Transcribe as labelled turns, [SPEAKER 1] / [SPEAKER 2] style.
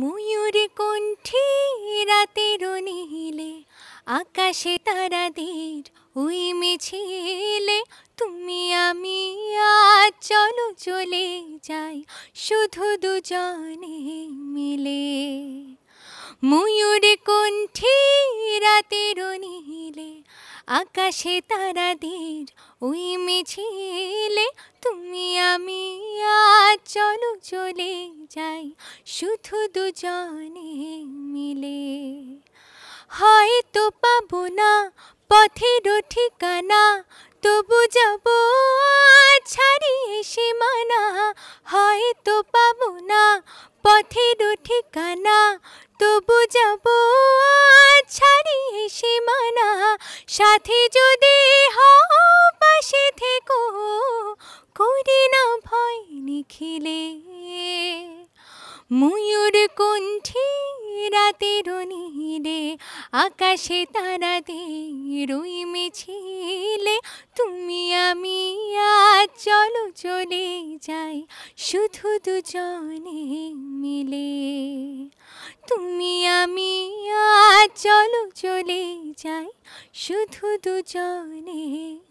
[SPEAKER 1] ময়ূর কণ্ঠে রাতের নীলে আকাশে তারাদের ওই মিছিলে তুমি আমি আজ চলো চলে যাই শুধু দুজনে মিলে ময়ূর কণ্ঠে রাতের নীলে আকাশে তারাদের ওই মিছিলে তুমি আমি আজ চলো চলে যাই শুধু দুজনে মিলে হয়তো পাবো না পথের ঠিকানা তবু যাব ছাড়িয়ে সীমানা হয়তো পাবো না পথের ঠিকানা তবু যাব ছাড়িয়ে সীমানা সাথে যদি হও পাশে থেকো করি না ভয় নিখিলে ময়ূর কণ্ঠী রাতে রে আকাশে তারাদের ওই মেছিলে তুমি আমি আজ চলো চলে যাই শুধু দুজনে মিলে তুমি আমি আজ চলো চলে যাই শুধু দুজনে